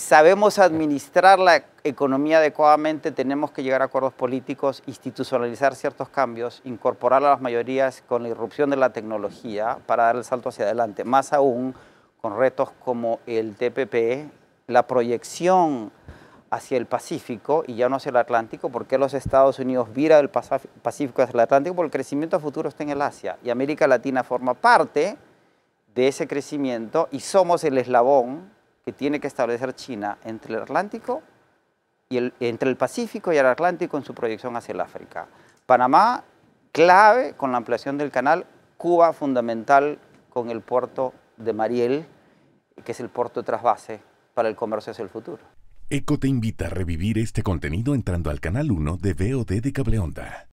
sabemos administrar la economía adecuadamente, tenemos que llegar a acuerdos políticos, institucionalizar ciertos cambios, incorporar a las mayorías con la irrupción de la tecnología para dar el salto hacia adelante, más aún con retos como el TPP, la proyección hacia el Pacífico y ya no hacia el Atlántico, porque los Estados Unidos vira del Pacífico hacia el Atlántico, porque el crecimiento futuro está en el Asia y América Latina forma parte de ese crecimiento y somos el eslabón que tiene que establecer China entre el Atlántico y el, entre el Pacífico y el Atlántico en su proyección hacia el África. Panamá, clave con la ampliación del canal, Cuba fundamental con el puerto de Mariel, que es el puerto trasvase para el comercio hacia el futuro. ECO te invita a revivir este contenido entrando al canal 1 de VOD de Cableonda.